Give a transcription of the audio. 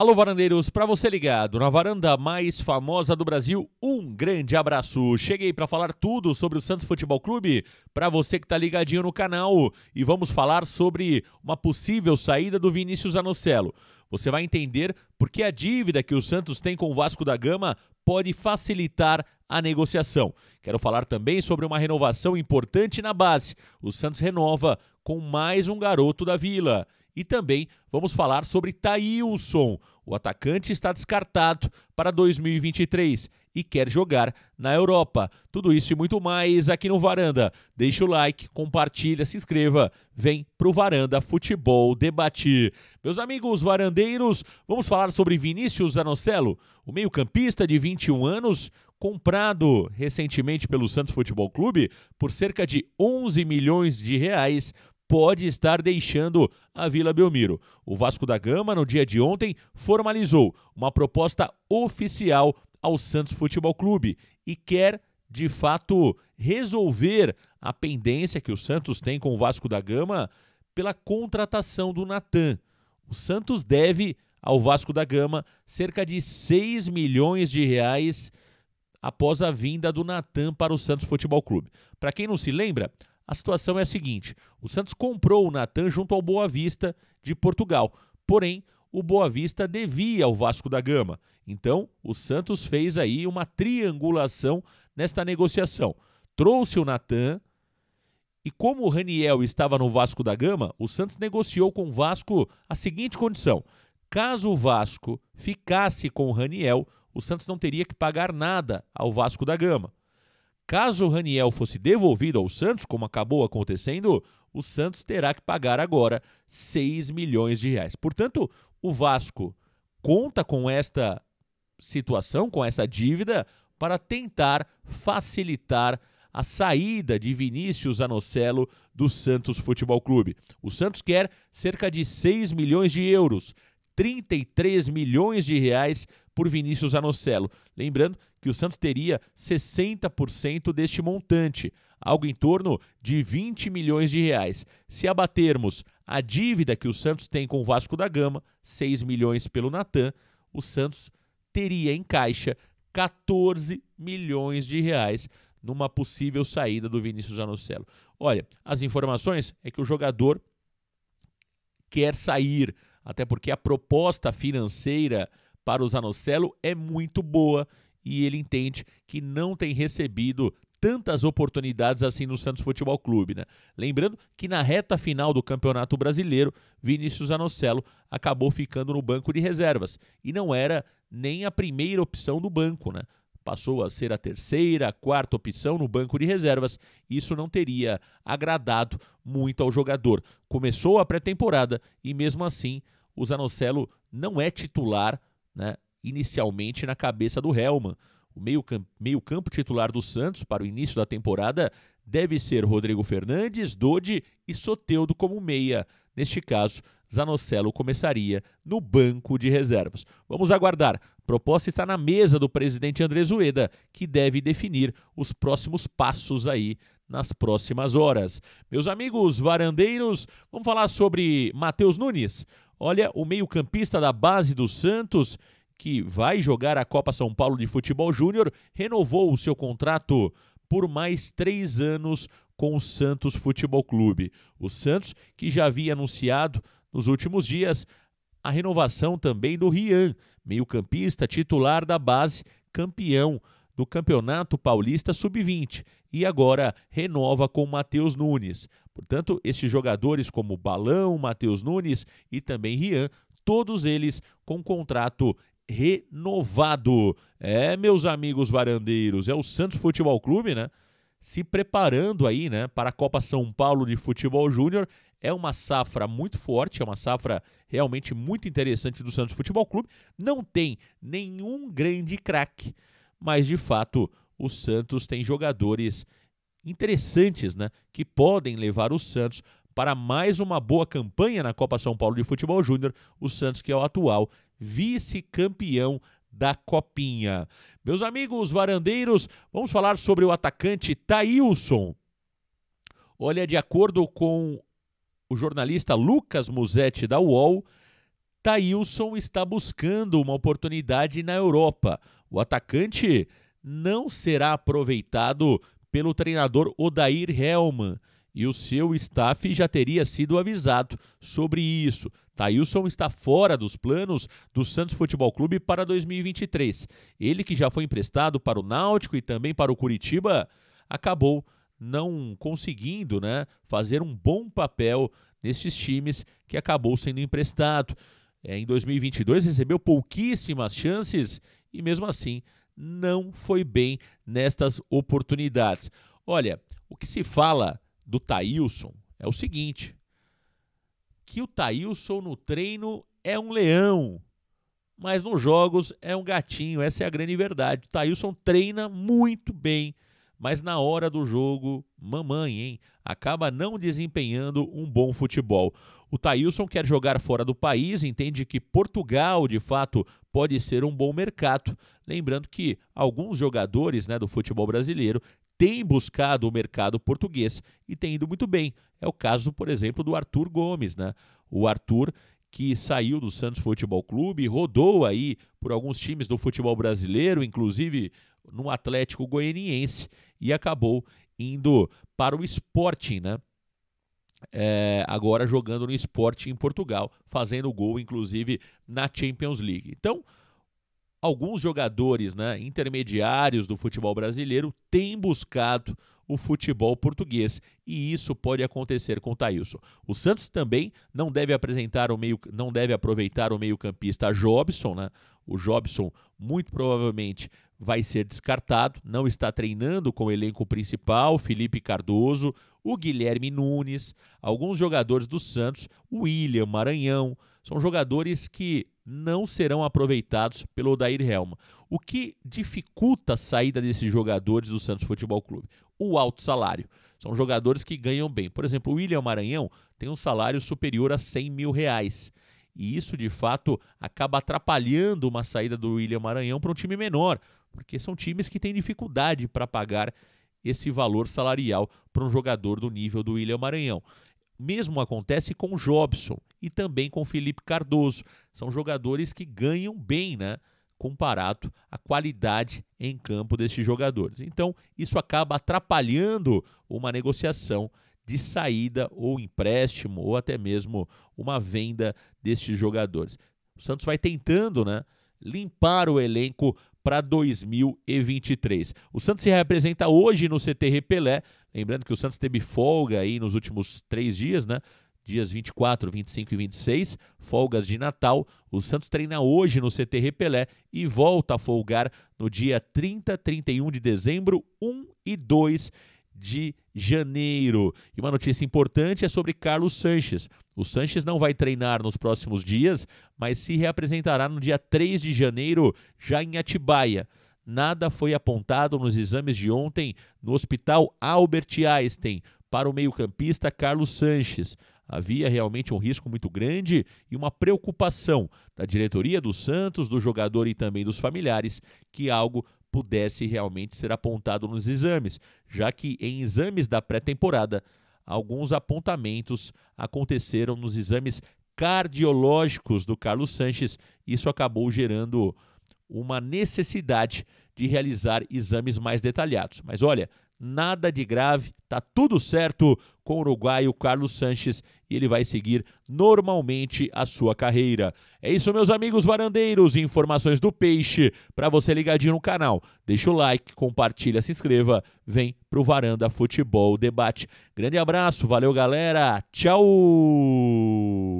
Alô, varandeiros, para você ligado na varanda mais famosa do Brasil, um grande abraço. Cheguei para falar tudo sobre o Santos Futebol Clube, para você que tá ligadinho no canal, e vamos falar sobre uma possível saída do Vinícius Anocelo. Você vai entender porque a dívida que o Santos tem com o Vasco da Gama pode facilitar a negociação. Quero falar também sobre uma renovação importante na base. O Santos renova com mais um garoto da Vila. E também vamos falar sobre Thailson. O atacante está descartado para 2023 e quer jogar na Europa. Tudo isso e muito mais aqui no Varanda. Deixa o like, compartilha, se inscreva. Vem pro Varanda Futebol Debate. Meus amigos varandeiros, vamos falar sobre Vinícius Anocelo, o meio-campista de 21 anos, comprado recentemente pelo Santos Futebol Clube por cerca de 11 milhões de reais pode estar deixando a Vila Belmiro. O Vasco da Gama, no dia de ontem, formalizou uma proposta oficial ao Santos Futebol Clube e quer, de fato, resolver a pendência que o Santos tem com o Vasco da Gama pela contratação do Natan. O Santos deve ao Vasco da Gama cerca de 6 milhões de reais após a vinda do Natan para o Santos Futebol Clube. Para quem não se lembra, a situação é a seguinte: o Santos comprou o Natan junto ao Boa Vista de Portugal, porém o Boa Vista devia ao Vasco da Gama. Então o Santos fez aí uma triangulação nesta negociação. Trouxe o Natan e, como o Raniel estava no Vasco da Gama, o Santos negociou com o Vasco a seguinte condição: caso o Vasco ficasse com o Raniel, o Santos não teria que pagar nada ao Vasco da Gama. Caso o Raniel fosse devolvido ao Santos, como acabou acontecendo, o Santos terá que pagar agora 6 milhões de reais. Portanto, o Vasco conta com esta situação, com essa dívida, para tentar facilitar a saída de Vinícius Anocelo do Santos Futebol Clube. O Santos quer cerca de 6 milhões de euros, 33 milhões de reais por Vinícius Anocelo. Lembrando que o Santos teria 60% deste montante, algo em torno de 20 milhões de reais. Se abatermos a dívida que o Santos tem com o Vasco da Gama, 6 milhões pelo Natan, o Santos teria em caixa 14 milhões de reais numa possível saída do Vinícius Anocelo. Olha, as informações é que o jogador quer sair até porque a proposta financeira para o Zanocelo é muito boa e ele entende que não tem recebido tantas oportunidades assim no Santos Futebol Clube. Né? Lembrando que na reta final do Campeonato Brasileiro, Vinícius Zanocelo acabou ficando no banco de reservas e não era nem a primeira opção do banco. Né? passou a ser a terceira, a quarta opção no banco de reservas. Isso não teria agradado muito ao jogador. Começou a pré-temporada e mesmo assim o Zanocelo não é titular, né, inicialmente na cabeça do Helman. O meio-campo meio titular do Santos para o início da temporada deve ser Rodrigo Fernandes, Dodi e Soteudo como meia. Neste caso, Zanocelo começaria no banco de reservas. Vamos aguardar. proposta está na mesa do presidente André Zueda, que deve definir os próximos passos aí nas próximas horas. Meus amigos varandeiros, vamos falar sobre Matheus Nunes. Olha, o meio-campista da base do Santos, que vai jogar a Copa São Paulo de Futebol Júnior, renovou o seu contrato por mais três anos com o Santos Futebol Clube. O Santos, que já havia anunciado nos últimos dias a renovação também do Rian, meio-campista titular da base, campeão do Campeonato Paulista Sub-20 e agora renova com Matheus Nunes. Portanto, esses jogadores como Balão, Matheus Nunes e também Rian, todos eles com contrato renovado. É, meus amigos varandeiros, é o Santos Futebol Clube, né? Se preparando aí, né, para a Copa São Paulo de Futebol Júnior. É uma safra muito forte, é uma safra realmente muito interessante do Santos Futebol Clube. Não tem nenhum grande craque, mas de fato o Santos tem jogadores interessantes, né, que podem levar o Santos para mais uma boa campanha na Copa São Paulo de Futebol Júnior, o Santos que é o atual vice-campeão da Copinha. Meus amigos varandeiros, vamos falar sobre o atacante Taílson. Olha, de acordo com o jornalista Lucas Musetti da UOL, Taílson está buscando uma oportunidade na Europa. O atacante não será aproveitado pelo treinador Odair Helman e o seu staff já teria sido avisado sobre isso. Taílson está fora dos planos do Santos Futebol Clube para 2023. Ele que já foi emprestado para o Náutico e também para o Curitiba, acabou não conseguindo, né, fazer um bom papel nesses times que acabou sendo emprestado. É, em 2022 recebeu pouquíssimas chances e mesmo assim não foi bem nestas oportunidades. Olha, o que se fala do Taílson é o seguinte: que o Taílson no treino é um leão, mas nos jogos é um gatinho. Essa é a grande verdade. O Taílson treina muito bem, mas na hora do jogo, mamãe, hein? Acaba não desempenhando um bom futebol. O Taílson quer jogar fora do país, entende que Portugal, de fato, pode ser um bom mercado. Lembrando que alguns jogadores né, do futebol brasileiro tem buscado o mercado português e tem ido muito bem. É o caso, por exemplo, do Arthur Gomes, né? O Arthur que saiu do Santos Futebol Clube, rodou aí por alguns times do futebol brasileiro, inclusive no Atlético Goianiense, e acabou indo para o Sporting, né? É, agora jogando no Sporting em Portugal, fazendo gol, inclusive na Champions League. Então, alguns jogadores né, intermediários do futebol brasileiro têm buscado o futebol português e isso pode acontecer com o Thailson. O Santos também não deve apresentar o meio, não deve aproveitar o meio-campista Jobson, né? O Jobson muito provavelmente vai ser descartado, não está treinando com o elenco principal, Felipe Cardoso, o Guilherme Nunes, alguns jogadores do Santos, William Maranhão, são jogadores que não serão aproveitados pelo Odair Helma, o que dificulta a saída desses jogadores do Santos Futebol Clube. O alto salário. São jogadores que ganham bem. Por exemplo, o William Maranhão tem um salário superior a 100 mil reais. E isso, de fato, acaba atrapalhando uma saída do William Maranhão para um time menor, porque são times que têm dificuldade para pagar esse valor salarial para um jogador do nível do William Maranhão mesmo acontece com Jobson e também com Felipe Cardoso. São jogadores que ganham bem, né? Comparado à qualidade em campo desses jogadores. Então, isso acaba atrapalhando uma negociação de saída ou empréstimo ou até mesmo uma venda destes jogadores. O Santos vai tentando, né? Limpar o elenco para 2023. O Santos se representa hoje no CT Repelé, Lembrando que o Santos teve folga aí nos últimos três dias, né? Dias 24, 25 e 26, folgas de Natal. O Santos treina hoje no CT Repelé e volta a folgar no dia 30, 31 de dezembro, 1 e 2 de janeiro. E uma notícia importante é sobre Carlos Sanches. O Sanches não vai treinar nos próximos dias, mas se reapresentará no dia 3 de janeiro, já em Atibaia nada foi apontado nos exames de ontem no Hospital Albert Einstein para o meio-campista Carlos Sanches. Havia realmente um risco muito grande e uma preocupação da diretoria do Santos, do jogador e também dos familiares que algo pudesse realmente ser apontado nos exames, já que em exames da pré-temporada alguns apontamentos aconteceram nos exames cardiológicos do Carlos Sanches. Isso acabou gerando uma necessidade de realizar exames mais detalhados. Mas olha, nada de grave, tá tudo certo com o uruguaio Carlos Sanches e ele vai seguir normalmente a sua carreira. É isso, meus amigos varandeiros, informações do peixe para você ligadinho no canal. Deixa o like, compartilha, se inscreva, vem pro Varanda Futebol Debate. Grande abraço, valeu galera, tchau.